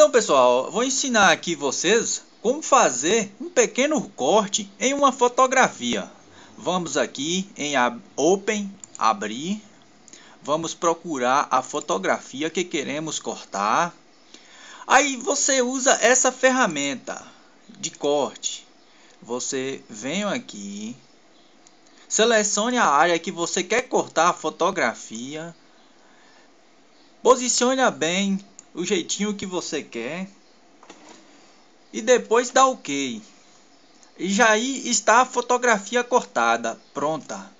Então, pessoal, vou ensinar aqui vocês como fazer um pequeno corte em uma fotografia. Vamos aqui em Open, abrir, vamos procurar a fotografia que queremos cortar. Aí você usa essa ferramenta de corte. Você vem aqui, selecione a área que você quer cortar a fotografia, posicione bem o jeitinho que você quer e depois dá OK. E já aí está a fotografia cortada, pronta.